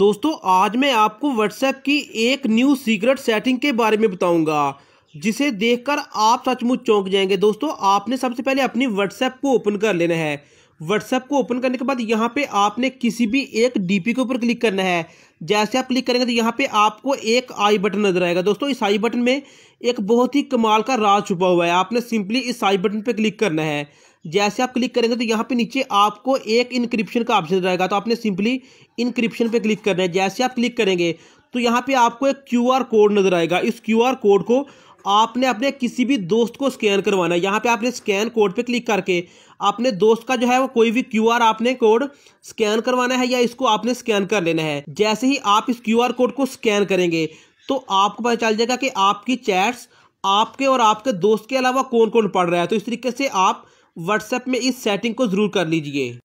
दोस्तों आज मैं आपको व्हाट्सएप की एक न्यू सीक्रेट सेटिंग के बारे में बताऊंगा जिसे देखकर आप सचमुच चौंक जाएंगे दोस्तों आपने सबसे पहले अपनी व्हाट्सएप को ओपन कर लेना है व्हाट्सएप को ओपन करने के बाद यहाँ पे आपने किसी भी एक डीपी के ऊपर क्लिक करना है जैसे आप क्लिक करेंगे तो यहाँ पे आपको एक आई बटन नजर आएगा दोस्तों इस आई बटन में एक बहुत ही कमाल का राज छुपा हुआ है आपने सिंपली इस आई बटन पर क्लिक करना है जैसे आप क्लिक करेंगे तो यहाँ पे नीचे आपको एक इंक्रिप्शन का ऑप्शन रहेगा तो आपने सिंपली इंक्रिप्शन पे क्लिक करना है जैसे आप क्लिक करेंगे तो यहाँ पे आपको एक क्यूआर कोड नजर आएगा इस क्यूआर कोड को आपने अपने किसी भी दोस्त को स्कैन करवाना है यहाँ पे आपने स्कैन कोड पे क्लिक करके अपने दोस्त का जो है वो कोई भी क्यूआर आपने कोड स्कैन करवाना है या इसको आपने स्कैन कर लेना है जैसे ही आप इस आर कोड को स्कैन करेंगे तो आपको पता चल जाएगा कि आपकी चैट्स आपके और आपके दोस्त के अलावा कौन कौन पढ़ रहा है तो इस तरीके से आप व्हाट्सएप में इस सेटिंग को ज़रूर कर लीजिए